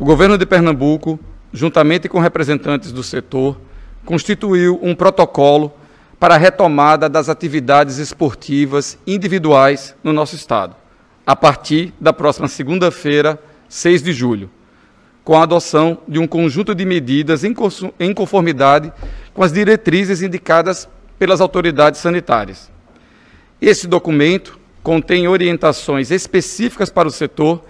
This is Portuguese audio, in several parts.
O governo de Pernambuco, juntamente com representantes do setor, constituiu um protocolo para a retomada das atividades esportivas individuais no nosso estado, a partir da próxima segunda-feira, 6 de julho, com a adoção de um conjunto de medidas em conformidade com as diretrizes indicadas pelas autoridades sanitárias. Esse documento contém orientações específicas para o setor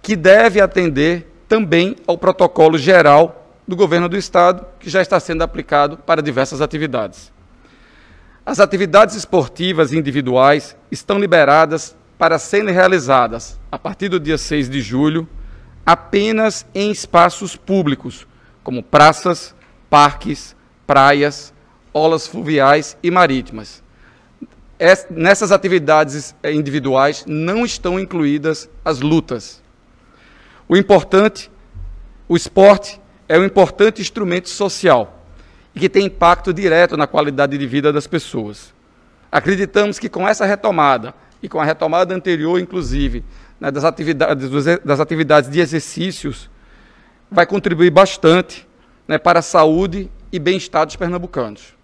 que deve atender também ao protocolo geral do governo do estado, que já está sendo aplicado para diversas atividades. As atividades esportivas individuais estão liberadas para serem realizadas a partir do dia 6 de julho apenas em espaços públicos, como praças, parques, praias, olas fluviais e marítimas. nessas atividades eh, individuais não estão incluídas as lutas. O importante, o esporte é um importante instrumento social e que tem impacto direto na qualidade de vida das pessoas. Acreditamos que com essa retomada e com a retomada anterior, inclusive, né, das, atividades, das atividades de exercícios, vai contribuir bastante né, para a saúde e bem-estar dos pernambucanos.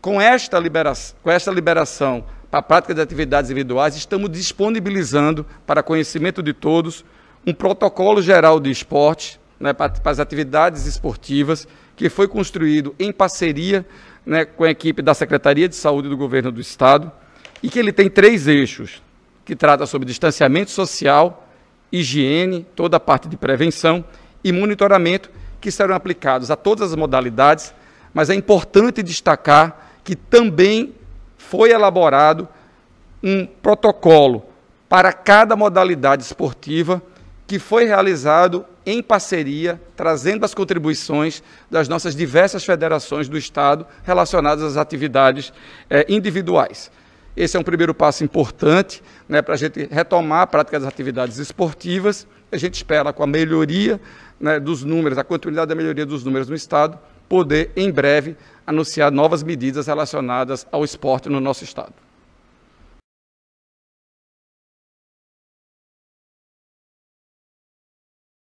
Com esta, liberação, com esta liberação para a prática de atividades individuais, estamos disponibilizando para conhecimento de todos um protocolo geral de esporte né, para, as atividades esportivas que foi construído em parceria né, com a equipe da Secretaria de Saúde do Governo do Estado e que ele tem três eixos, que trata sobre distanciamento social, higiene, toda a parte de prevenção e monitoramento, que serão aplicados a todas as modalidades, mas é importante destacar que também foi elaborado um protocolo para cada modalidade esportiva que foi realizado em parceria, trazendo as contribuições das nossas diversas federações do Estado relacionadas às atividades eh, individuais. Esse é um primeiro passo importante né, para a gente retomar a prática das atividades esportivas. A gente espera, com a melhoria né, dos números, a continuidade da melhoria dos números no Estado, poder, em breve, anunciar novas medidas relacionadas ao esporte no nosso Estado.